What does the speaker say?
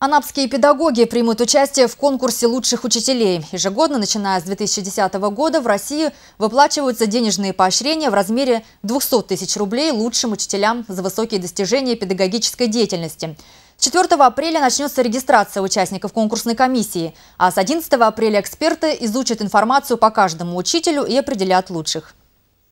Анапские педагоги примут участие в конкурсе лучших учителей. Ежегодно, начиная с 2010 года, в России выплачиваются денежные поощрения в размере 200 тысяч рублей лучшим учителям за высокие достижения педагогической деятельности. С 4 апреля начнется регистрация участников конкурсной комиссии, а с 11 апреля эксперты изучат информацию по каждому учителю и определят лучших.